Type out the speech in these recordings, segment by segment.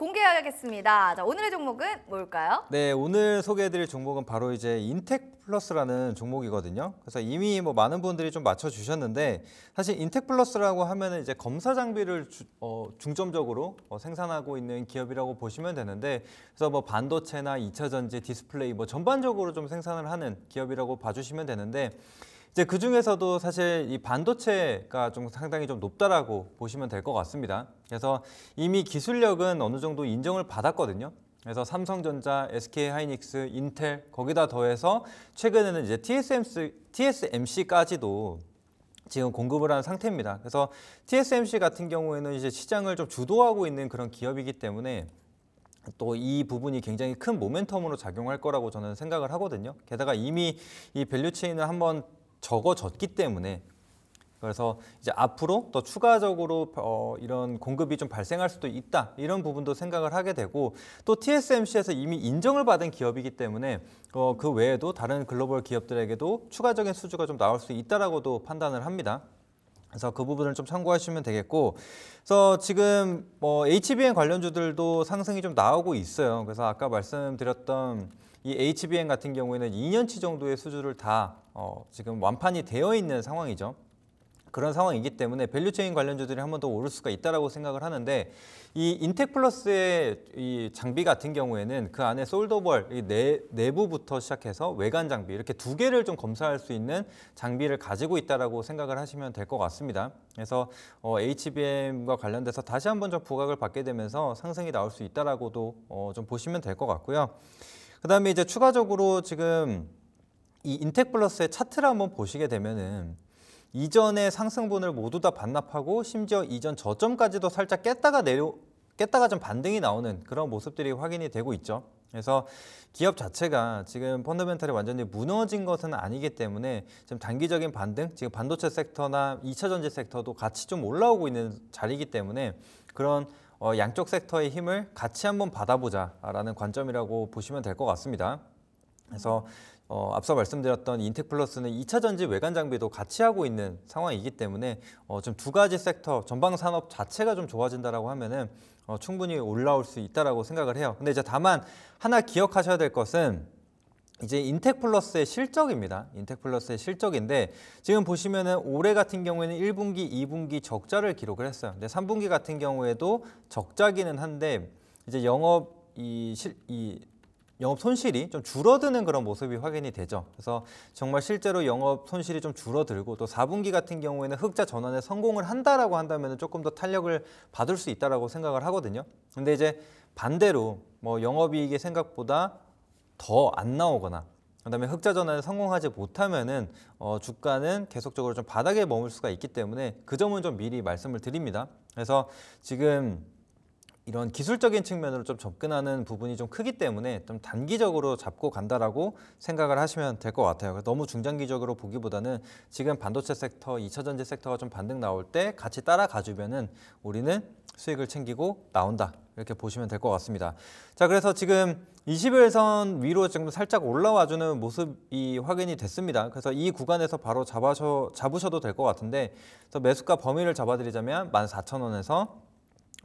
공개하겠습니다. 자, 오늘의 종목은 뭘까요? 네, 오늘 소개해드릴 종목은 바로 이제 인텍 플러스라는 종목이거든요. 그래서 이미 뭐 많은 분들이 좀 맞춰주셨는데 사실 인텍 플러스라고 하면 이제 검사 장비를 주, 어, 중점적으로 어, 생산하고 있는 기업이라고 보시면 되는데 그래서 뭐 반도체나 2차 전지, 디스플레이 뭐 전반적으로 좀 생산을 하는 기업이라고 봐주시면 되는데 이제 그 중에서도 사실 이 반도체가 좀 상당히 좀 높다라고 보시면 될 것 같습니다. 그래서 이미 기술력은 어느 정도 인정을 받았거든요. 그래서 삼성전자, SK 하이닉스, 인텔 거기다 더해서 최근에는 이제 TSMC, TSMC까지도 지금 공급을 한 상태입니다. 그래서 TSMC 같은 경우에는 이제 시장을 좀 주도하고 있는 그런 기업이기 때문에 또 이 부분이 굉장히 큰 모멘텀으로 작용할 거라고 저는 생각을 하거든요. 게다가 이미 이 밸류체인을 한번 적어졌기 때문에 그래서 이제 앞으로 또 추가적으로 어, 이런 공급이 좀 발생할 수도 있다 이런 부분도 생각을 하게 되고 또 TSMC에서 이미 인정을 받은 기업이기 때문에 어, 그 외에도 다른 글로벌 기업들에게도 추가적인 수주가 좀 나올 수 있다라고도 판단을 합니다. 그래서 그 부분을 좀 참고하시면 되겠고 그래서 지금 뭐 HBM 관련주들도 상승이 좀 나오고 있어요. 그래서 아까 말씀드렸던 이 HBM 같은 경우에는 2년치 정도의 수주를 다 어, 지금 완판이 되어 있는 상황이죠. 그런 상황이기 때문에 밸류체인 관련주들이 한 번 더 오를 수가 있다고 생각을 하는데 이 인텍 플러스의 이 장비 같은 경우에는 그 안에 솔더벌 내, 내부부터 시작해서 외관 장비 이렇게 두 개를 좀 검사할 수 있는 장비를 가지고 있다고 라 생각을 하시면 될 것 같습니다. 그래서 어, HBM과 관련돼서 다시 한번 좀 부각을 받게 되면서 상승이 나올 수있다고도 어, 좀 보시면 될 것 같고요. 그다음에 이제 추가적으로 지금 이 인텍 플러스의 차트를 한번 보시게 되면은 이전의 상승분을 모두 다 반납하고 심지어 이전 저점까지도 살짝 깼다가 내려 깼다가 좀 반등이 나오는 그런 모습들이 확인이 되고 있죠. 그래서 기업 자체가 지금 펀더멘탈이 완전히 무너진 것은 아니기 때문에 지금 단기적인 반등, 지금 반도체 섹터나 2차 전지 섹터도 같이 좀 올라오고 있는 자리이기 때문에 그런 어, 양쪽 섹터의 힘을 같이 한번 받아보자라는 관점이라고 보시면 될 것 같습니다. 그래서 어, 앞서 말씀드렸던 인텍플러스는 2차 전지 외관 장비도 같이 하고 있는 상황이기 때문에 어, 좀두 가지 섹터 전방 산업 자체가 좀 좋아진다라고 하면은 어, 충분히 올라올 수 있다라고 생각을 해요. 근데 이제 다만 하나 기억하셔야 될 것은 이제 인텍플러스의 실적입니다. 인텍플러스의 실적인데 지금 보시면은 올해 같은 경우에는 1분기, 2분기 적자를 기록을 했어요. 근데 3분기 같은 경우에도 적자기는 한데 이제 영업 이, 실, 이 영업 손실이 좀 줄어드는 그런 모습이 확인이 되죠. 그래서 정말 실제로 영업 손실이 좀 줄어들고 또 4분기 같은 경우에는 흑자 전환에 성공을 한다라고 한다면 조금 더 탄력을 받을 수 있다라고 생각을 하거든요. 근데 이제 반대로 뭐 영업이익이 생각보다 더안 나오거나 그다음에 흑자 전환에 성공하지 못하면은 어, 주가는 계속적으로 좀 바닥에 머물 수가 있기 때문에 그 점은 좀 미리 말씀을 드립니다. 그래서 지금 이런 기술적인 측면으로 좀 접근하는 부분이 좀 크기 때문에 좀 단기적으로 잡고 간다라고 생각을 하시면 될 것 같아요. 너무 중장기적으로 보기보다는 지금 반도체 섹터, 2차 전지 섹터가 좀 반등 나올 때 같이 따라가주면은 우리는 수익을 챙기고 나온다. 이렇게 보시면 될 것 같습니다. 자, 그래서 지금 20일선 위로 지금 살짝 올라와주는 모습이 확인이 됐습니다. 그래서 이 구간에서 바로 잡아셔, 잡으셔도 될 것 같은데, 그래서 매수가 범위를 잡아드리자면 14,000원에서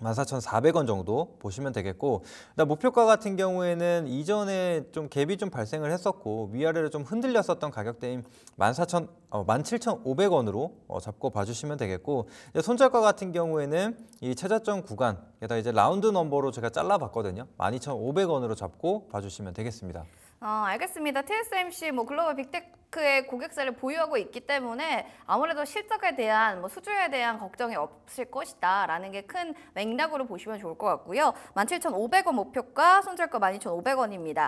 14,400원 정도 보시면 되겠고 목표가 같은 경우에는 이전에 좀 갭이 좀 발생을 했었고 위아래로 좀 흔들렸었던 가격대인 14,000, 어, 17,500원으로 어, 잡고 봐주시면 되겠고 손절가 같은 경우에는 이 최저점 구간 게다 이제 라운드 넘버로 제가 잘라봤거든요 12,500원으로 잡고 봐주시면 되겠습니다 아, 알겠습니다. TSMC 뭐 글로벌 빅테크의 고객사를 보유하고 있기 때문에 아무래도 실적에 대한 뭐 수주에 대한 걱정이 없을 것이다 라는 게 큰 맥락으로 보시면 좋을 것 같고요. 17,500원 목표가 손절가 12,500원입니다.